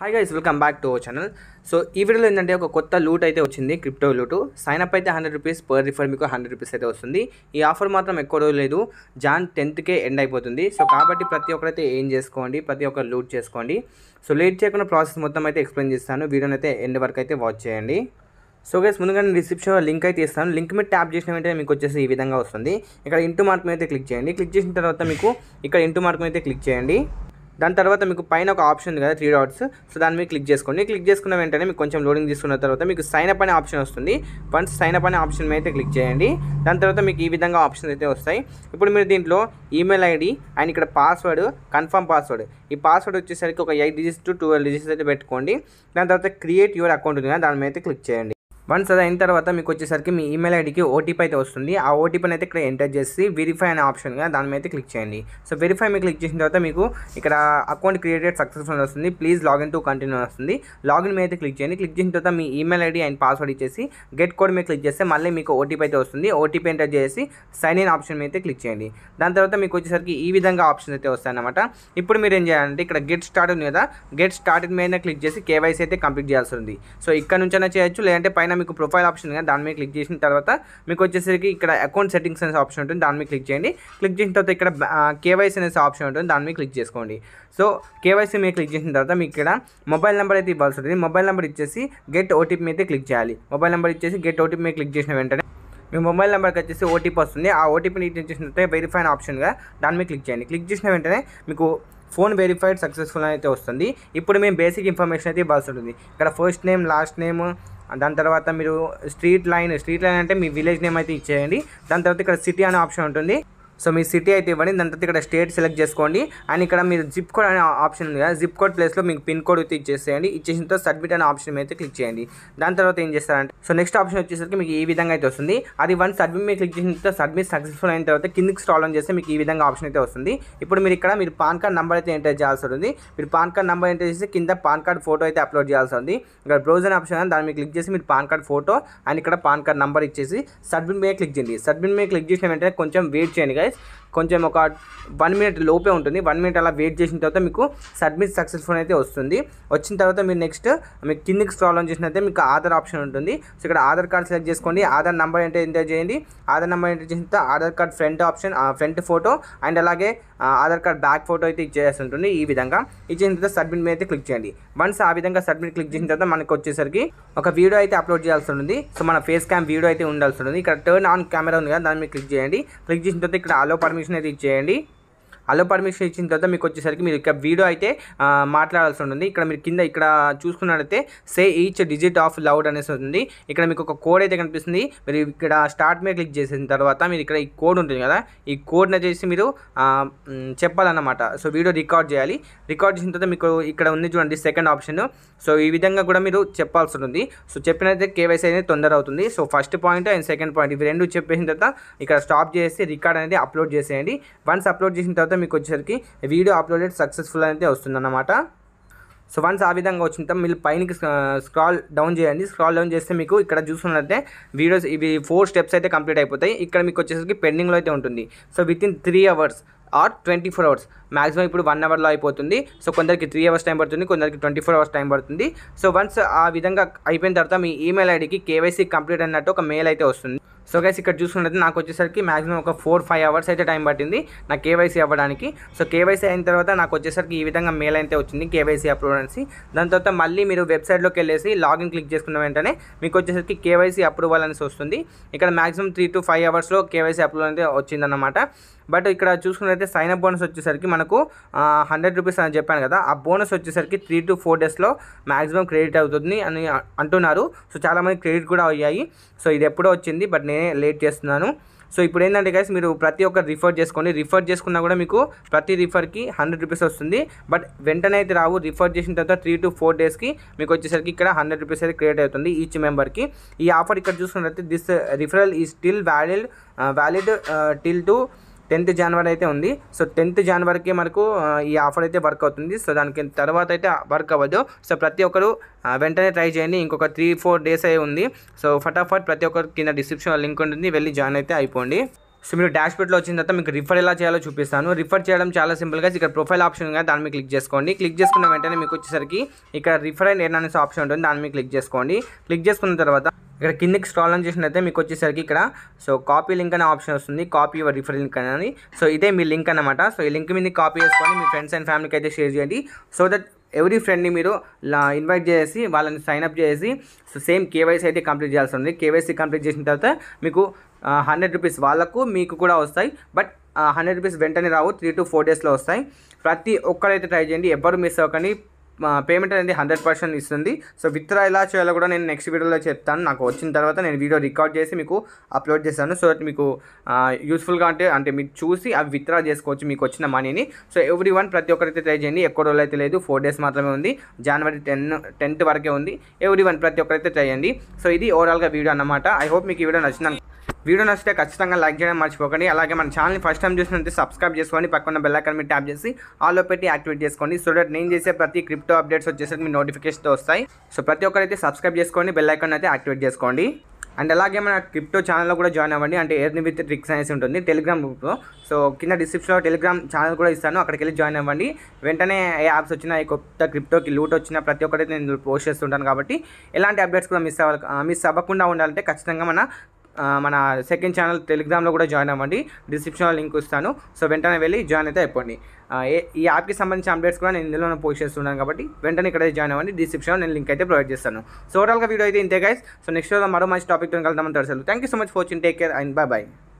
Hi guys welcome back to our channel so ఈ వీడియోలో ఏంటంటే ఒక కొత్త లూట్ అయితే వచ్చింది క్రిప్టో లూటు అప్ అయితే హండ్రెడ్ రూపీస్ పర్ రిఫర్ మీకు హండ్రెడ్ రూపీస్ అయితే వస్తుంది ఈ ఆఫర్ మాత్రం ఎక్కువ రోజు లేదు జాన్ టెన్త్కే ఎండ్ అయిపోతుంది సో కాబట్టి ప్రతి ఒక్కరైతే ఏం చేసుకోండి ప్రతి ఒక్కరు లూట్ చేసుకోండి సో లేట్ చేయకుండా ప్రాసెస్ మొత్తం అయితే ఎక్స్ప్లెయిన్ చేస్తాను వీడియోని అయితే ఎండ్ వరకు అయితే వాచ్ చేయండి సో గైస్ ముందుగా నేను డిస్క్రిప్షన్లో లింక్ అయితే ఇస్తాను లింక్ మీద ట్యాప్ చేసిన వెంటనే మీకు వచ్చేసి ఈ విధంగా వస్తుంది ఇక్కడ ఇంటూ మార్క్ మీద అయితే క్లిక్ చేయండి క్లిక్ చేసిన తర్వాత మీకు ఇక్కడ ఇంటూ మార్క్ మీద అయితే క్లిక్ చేయండి దాని తర్వాత మీకు పైన ఒక ఆప్షన్ ఉంది కదా త్రీ డాట్స్ సో దాన్ని మీరు క్లిక్ చేసుకోండి క్లిక్ చేసుకున్న వెంటనే మీకు కొంచెం లోడింగ్ తీసుకున్న తర్వాత మీకు సైన్ అప్ అనే ఆప్షన్ వస్తుంది వన్స్ సైన్ అప్ అనే ఆప్షన్ మీద అయితే క్లిక్ చేయండి దాని తర్వాత మీకు ఈ విధంగా ఆప్షన్స్ అయితే వస్తాయి ఇప్పుడు మీరు దీంట్లో ఈమెయిల్ ఐడి అండ్ ఇక్కడ పాస్వర్డ్ కన్ఫర్మ్ పాస్వర్డ్ ఈ పాస్వర్డ్ వచ్చేసరికి ఒక eight digits to twelve digits అయితే పెట్టుకోండి దాని తర్వాత క్రియేట్ యువర్ అకౌంట్ ఉంది కదా దాని మీద అయితే క్లిక్ చేయండి వన్స్ అది అయిన తర్వాత మీకు వచ్చేసరికి మీ ఈమెయిల్ ఐడికి ఓటీపీ అయితే వస్తుంది ఆ ఓటీపీని అయితే ఇక్కడ ఎంటర్ చేసి వెరిఫై అనే ఆప్షన్గా దాని మీద అయితే క్లిక్ చేయండి సో వెరిఫై మీద క్లిక్ చేసిన తర్వాత మీకు ఇక్కడ అకౌంట్ క్రియేటెడ్ సక్సెస్ఫుల్ వస్తుంది ప్లీజ్ లాగిన్ టు కంటిన్యూ వస్తుంది లాగిన్ మీద అయితే క్లిక్ చేయండి క్లిక్ చేసిన తర్వాత మీ ఈమెయిల్ ఐడి అండ్ పాస్వర్డ్ ఇచ్చేసి గెట్ కోడ్ మీద క్లిక్ చేస్తే మళ్ళీ మీకు ఓటీపీ అయితే వస్తుంది ఓటీపీ ఎంటర్ చేసి సైన్ ఇన్ ఆప్షన్ మీద అయితే క్లిక్ చేయండి దాని తర్వాత మీకు వచ్చేసరికి ఈ విధంగా ఆప్షన్స్ అయితే వస్తాయన్నమాట ఇప్పుడు మీరు ఏం చేయాలంటే ఇక్కడ గెట్ స్టార్ట్ మీద గెట్ స్టార్ట్ మీద క్లిక్ చేసి కేవైసీ అయితే కంప్లీట్ చేయాల్సి ఉంది సో ఇక్కడ నుంచైనా చేయొచ్చు లేదంటే పైన మీకు ప్రొఫైల్ ఆప్షన్ ఉంటుందిగా దానిమీ క్లిక్ చేసిన తర్వాత మీకు వచ్చేసేది ఇక్కడ అకౌంట్ సెట్టింగ్స్ అనే ఆప్షన్ ఉంటుంది దానిమీ క్లిక్ చేయండి క్లిక్ చేసిన తర్వాత ఇక్కడ KYC అనే ఆప్షన్ ఉంటుంది దానిమీ క్లిక్ చేసుకోండి సో KYC మే క్లిక్ చేసిన తర్వాత మీకు ఇక్కడ మొబైల్ నంబర్ అయితే బాల్స ఉంటుంది మొబైల్ నంబర్ ఇచ్చేసి గెట్ OTP మీద క్లిక్ చేయాలి మొబైల్ నంబర్ ఇచ్చేసి గెట్ OTP మీద క్లిక్ చేసిన వెంటనే మీ మొబైల్ నంబర్ వచ్చేసి OTP వస్తుంది ఆ OTP ని ఇంటర్ చేసిన తర్వాత వెరిఫై ఆప్షన్ గా దానిమీ క్లిక్ చేయండి క్లిక్ చేసిన వెంటనే మీకు ఫోన్ వెరిఫైడ్ సక్సెస్ఫుల్ అని అయితే వస్తుంది ఇప్పుడు మీ బేసిక్ ఇన్ఫర్మేషన్ అయితే బాల్స ఉంటుంది ఇక్కడ ఫస్ట్ నేమ్ లాస్ట్ నేమ్ దాని తర్వాత మీరు స్ట్రీట్ లైన్ స్ట్రీట్ లైన్ అంటే మీ విలేజ్ నేమ్ అయితే ఇచ్చేయండి దాని తర్వాత ఇక్కడ సిటీ అనే ఆప్షన్ ఉంటుంది సో మీ సిటీ అయితే ఇవ్వండి దాని తర్వాత ఇక్కడ స్టేట్ సెలెక్ట్ చేసుకోండి అండ్ ఇక్కడ మీరు జిప్ కోడ్ అనే ఆప్షన్ ఉంది కదా జిప్ కోడ్ ప్లేస్లో మీకు పిన్ కోడ్ అయితే ఇచ్చేసేయండి ఇచ్చేసిన తర్వాత సబ్మిట్ అనే ఆప్షన్ అయితే క్లిక్ చేయండి దాని తర్వాత ఏం చేస్తారంటే సో నెక్స్ట్ ఆప్షన్ వచ్చేసరికి మీకు ఈ విధంగా అయితే వస్తుంది అది వన్ సబ్మిట్ మీరు క్లిక్ చేసిన తర్వాత సబ్మిట్ సక్సెస్ఫుల్ అయిన తర్వాత కిందికి స్టాల్ ఆన్ చేస్తే మీకు ఈ విధంగా ఆప్షన్ అయితే వస్తుంది ఇప్పుడు మీరు ఇక్కడ మీరు పాన్ కార్డ్ నెంబర్ అయితే ఎంటర్ చేయాల్సి ఉంది మీరు పాన్ కార్డ్ నెంబర్ ఎంటర్ చేసి కింద పాన్ కార్డ్ ఫోటో అయితే అప్లోడ్ చేయాల్సి ఉంది ఇక్కడ బ్రౌజర్ ఆప్షన్ దాన్ని మీద క్లిక్ చేసి మీరు పాన్ కార్డ్ ఫోటో అండ్ ఇక్కడ పాన్ కార్డ్ నెంబర్ ఇచ్చేసి సబ్మిట్ మీద క్లిక్ చేయండి సబ్మిట్ మీద క్లిక్ చేసిన వెంటనే కొంచెం వెయిట్ చేయండి ¿sabes? కొంచెం ఒక వన్ మినిట్ లోపే ఉంటుంది వన్ మినిట్ అలా వెయిట్ చేసిన తర్వాత మీకు సబ్మిట్ సక్సెస్ఫుల్ అయితే వస్తుంది వచ్చిన తర్వాత మీరు నెక్స్ట్ మీకు కిందికి స్క్రాల్ ఆన్ చేసినైతే మీకు ఆధార్ ఆప్షన్ ఉంటుంది సో ఇక్కడ ఆధార్ కార్డ్ సెలెక్ట్ చేసుకోండి ఆధార్ నెంబర్ ఎంటర్ ఎంటర్ చేయండి ఆధార్ నెంబర్ ఎంటర్ చేసిన తర్వాత Aadhaar card front option front photo and అలాగే ఆధార్ కార్డ్ బ్యాక్ ఫోటో అయితే ఇచ్చేసి ఉంటుంది ఈ విధంగా ఇచ్చేసిన తర్వాత సబ్మిట్ మీద అయితే క్లిక్ చేయండి వన్స్ ఆ విధంగా సబ్మిట్ క్లిక్ చేసిన తర్వాత మనకు వచ్చేసరికి ఒక వీడియో అయితే అప్లోడ్ చేయాల్సి ఉంటుంది సో మన ఫేస్ క్యామ్ వీడియో అయితే ఉండాల్సి ఉంటుంది ఇక్కడ టర్న్ ఆన్ కెమెరా ఉంది కదా దాన్ని మీరు క్లిక్ చేయండి క్లిక్ చేసిన తర్వాత ఇక్కడ allow permission permission allow permission ఇచ్చిన తర్వాత మీకు వచ్చేసరికి మీరు ఇక్కడ వీడియో అయితే మాట్లాడాల్సి ఉంటుంది ఇక్కడ మీరు కింద ఇక్కడ చూసుకున్నట్లయితే say each digit off loud అనేసి ఉంటుంది ఇక్కడ మీకు ఒక కోడ్ అయితే కనిపిస్తుంది మీరు ఇక్కడ స్టార్ట్ మీద క్లిక్ చేసిన తర్వాత మీరు ఇక్కడ ఈ కోడ్ ఉంటుంది కదా ఈ కోడ్ని చేసి మీరు చెప్పాలన్నమాట సో వీడియో రికార్డ్ చేయాలి రికార్డ్ చేసిన తర్వాత మీకు ఇక్కడ ఉంది చూడండి సెకండ్ ఆప్షన్ సో ఈ విధంగా కూడా మీరు చెప్పాల్సి ఉంటుంది సో చెప్పినైతే కేవైసీ అనేది తొందర అవుతుంది so first point and second point ఇవి రెండు చెప్పేసిన తర్వాత ఇక్కడ స్టాప్ చేసి రికార్డ్ అనేది అప్లోడ్ చేసేయండి వన్స్ అప్లోడ్ చేసిన తర్వాత మీకు వచ్చేసరికి వీడియో అప్లోడెడ్ సక్సెస్ఫుల్ అనేది వస్తుందన్నమాట సో వన్స్ ఆ విధంగా వచ్చినంత మీరు పైనికి స్క్రాల్ డౌన్ చేయండి స్క్రాల్ డౌన్ చేస్తే మీకు ఇక్కడ చూస్తున్నారు అంటే वीडियोस ఇవి ఫోర్ స్టెప్స్ అయితే కంప్లీట్ అయిపోతాయి ఇక్కడ మీకు వచ్చేసరికి పెండింగ్ లో అయితే ఉంటుంది so within 3 hours or 24 hours maximum ఇప్పుడు 1 అవర్ లో అయిపోతుంది సో కొందరికి 3 అవర్స్ టైం పడుతుంది కొందరికి 24 అవర్స్ టైం పడుతుంది సో వన్స్ ఆ విధంగా అయిపోయిన తర్వాత మీ ఈమెయిల్ ఐడికి కేవైసీ కంప్లీట్ అన్నట్టు ఒక మెయిల్ అయితే వస్తుంది సో గైస్ ఇక్కడ చూసుకున్నట్టు నాకు వచ్చేసరికి మాక్సిమం ఒక ఫోర్ ఫైవ్ అవర్స్ అయితే టైం పట్టింది నా కేవైసీ అవ్వడానికి సో కేవైసీ అయిన తర్వాత నాకు వచ్చేసరికి ఈ విధంగా మెయిల్ అయితే వచ్చింది కేవైసీ అప్రూవ్ అనేసి దాని తర్వాత మళ్ళీ మీరు వెబ్సైట్లోకి వెళ్ళేసి లాగిన్ క్లిక్ చేసుకున్న వెంటనే మీకు వచ్చేసరికి కేవైసీ అప్రూవల్ అనేసి వస్తుంది ఇక్కడ మాక్సిమం త్రీ టు ఫైవ్ అవర్స్లో కేవైసీ అప్రూవల్ అయితే వచ్చిందన్నమాట బట్ ఇక్కడ చూసుకున్నట్లయితే సైన్ అప్ బోనస్ వచ్చేసరికి మనకు హండ్రెడ్ రూపీస్ అని చెప్పాను కదా ఆ బోనస్ వచ్చేసరికి త్రీ టు ఫోర్ డేస్లో మ్యాక్సిమం క్రెడిట్ అవుతుంది అని అంటున్నారు సో చాలామంది క్రెడిట్ కూడా అయ్యాయి సో ఇది ఎప్పుడో వచ్చింది బట్ నేనే లేట్ చేస్తున్నాను సో ఇప్పుడు ఏంటంటే గైస్ మీరు ప్రతి ఒక్క రిఫర్ చేసుకోండి రిఫర్ చేసుకున్నా కూడా మీకు ప్రతి రిఫర్కి హండ్రెడ్ రూపీస్ వస్తుంది బట్ వెంటనే అయితే రావు రిఫర్ చేసిన తర్వాత త్రీ టు ఫోర్ డేస్కి మీకు వచ్చేసరికి ఇక్కడ హండ్రెడ్ రూపీస్ అయితే క్రియేట్ అవుతుంది ఈచ్ మెంబర్కి ఈ ఆఫర్ ఇక్కడ చూసుకున్నట్టయితే దిస్ రిఫరల్ ఈ still valid valid till to tenth January అయితే ఉంది సో టెన్త్ జనవరికి మనకు ఈ ఆఫర్ అయితే వర్క్ అవుతుంది సో దానికి తర్వాత అయితే వర్క్ అవ్వదు సో ప్రతి ఒక్కరు వెంటనే ట్రై చేయండి ఇంకొక త్రీ ఫోర్ డేస్ అయి ఉంది సో ఫటాఫట్ ప్రతి ఒక్కరు కింద డిస్క్రిప్షన్లో లింక్ ఉంటుంది వెళ్ళి జాయిన్ అయితే అయిపోండి సో మీరు డాష్ బోర్డ్లో వచ్చిన తర్వాత మీకు రిఫర్ ఎలా చేయాలో చూపిస్తాను రిఫర్ చేయడం చాలా సింపుల్గా ఇక్కడ ప్రొఫైల్ ఆప్షన్ కానీ దాని మీద క్లిక్ చేసుకోండి క్లిక్ చేసుకున్న వెంటనే మీకు వచ్చేసరికి ఇక్కడ రిఫర్ అండ్ ఎర్న్ అనేసి ఆప్షన్ ఉంటుంది దాని మీద క్లిక్ చేసుకోండి క్లిక్ చేసుకున్న తర్వాత ఇక్కడ కిందకి స్క్రాల్ ఆన్ చేసినట్లయితే మీకు వచ్చేసరికి ఇక్కడ సో కాపీ లింక్ అనే ఆప్షన్ వస్తుంది కాపీ యువర్ రిఫర్ లింక్ అని సో ఇదే మీ లింక్ అనమాట సో ఈ లింక్ మీద కాపీ చేసుకొని మీ ఫ్రెండ్స్ అండ్ ఫ్యామిలీకి అయితే షేర్ చేయండి సో దట్ ఎవ్రీ ఫ్రెండ్ని మీరు ఇన్వైట్ చేసి వాళ్ళని సైన్అప్ చేసి సో సేమ్ కేవైసీ అయితే కంప్లీట్ చేయాల్సి ఉంది కేవైసీ కంప్లీట్ చేసిన తర్వాత మీకు హండ్రెడ్ రూపీస్ వాళ్ళకు మీకు కూడా వస్తాయి బట్ హండ్రెడ్ రూపీస్ వెంటనే రావు త్రీ టు ఫోర్ డేస్లో వస్తాయి ప్రతి ఒక్కరైతే ట్రై చేయండి ఎవ్వరు మిస్ అవ్వకండి పేమెంట్ అనేది హండ్రెడ్ పర్సెంట్ ఇస్తుంది సో విత్డ్రా ఎలా చేయాలో కూడా నేను నెక్స్ట్ వీడియోలో చెప్తాను నాకు వచ్చిన తర్వాత నేను వీడియో రికార్డ్ చేసి మీకు అప్లోడ్ చేస్తాను సో దట్ మీకు యూస్ఫుల్గా అంటే అంటే మీరు చూసి అవి విత్డ్రా చేసుకోవచ్చు మీకు వచ్చిన మనీని సో ఎవ్రీ వన్ ప్రతి ఒక్కరైతే ట్రై చేయండి ఎక్కువ రోజులు అయితే లేదు ఫోర్ డేస్ మాత్రమే ఉంది జనవరి టెన్ టెన్త్ వరకే ఉంది ఎవ్రీ వన్ ప్రతి ఒక్కరైతే ట్రై చేయండి సో ఇది ఓవరాల్గా వీడియో అన్నమాట ఐ హోప్ మీకు ఈ వీడియో నచ్చిన వీడియో నచ్చితే ఖచ్చితంగా లైక్ చేయడం మర్చిపోకండి అలాగే మన ఛానల్ని ఫస్ట్ టైం చూసినట్టు సబ్స్క్రైబ్ చేసుకోండి పక్కన బెల్లైకన్ మీ ట్యాప్ చేసి ఆల్లో పెట్టి యాక్టివేట్ చేసుకోండి సో దట్ నేను చేసే ప్రతి క్రిప్టో అప్డేట్స్ వచ్చేసరికి మీ నోటిఫికేషన్తో వస్తాయి సో ప్రతి ఒక్కరైతే సబ్స్క్రైబ్ చేసుకోండి బెల్లైకన్ అయితే యాక్టివేట్ చేసుకోండి అండ్ అలాగే మన క్రిప్టో ఛానల్లో కూడా జాయిన్ అవ్వండి అంటే ఎర్ని విత్ ట్రిక్స్ అనేసి ఉంటుంది టెలిగ్రామ్ గ్రూప్లో సో కింద డిస్క్రిప్షన్లో టెలిగ్రామ్ ఛానల్ కూడా ఇస్తాను అక్కడికి వెళ్ళి జాయిన్ అవ్వండి వెంటనే ఏ యాప్స్ వచ్చినా ఏ కొత్త క్రిప్టోకి లూట్ వచ్చినా ప్రతి ఒక్కటి నేను పోస్ట్ చేస్తుంటాను కాబట్టి ఎలాంటి అప్డేట్స్ కూడా మిస్ అవ్వ మిస్ అవ్వకుండా ఉండాలంటే ఖచ్చితంగా మన మన సెకండ్ ఛానల్ టెలిగ్రామ్లో కూడా జాయిన్ అవ్వండి డిస్క్రిప్షన్లో లింక్ ఇస్తాను సో వెంటనే వెళ్ళి జాయిన్ అయితే అయిపోండి ఈ యాప్కి సంబంధించిన అప్డేట్స్ కూడా నేను ఇందులో పోస్ట్ చేస్తున్నాను కాబట్టి వెంటనే ఇక్కడ జాయిన్ అవ్వండి డిస్క్రిప్షన్లో నేను లింక్ అయితే ప్రొవైడ్ చేస్తాను సో ఓవరాల్గా వీడియో అయితే ఇంతే గైస్ సో నెక్స్ట్ మరో మంచి టాపిక్తో కలుద్దామని తెలుసు thank you so much for take care and bye bye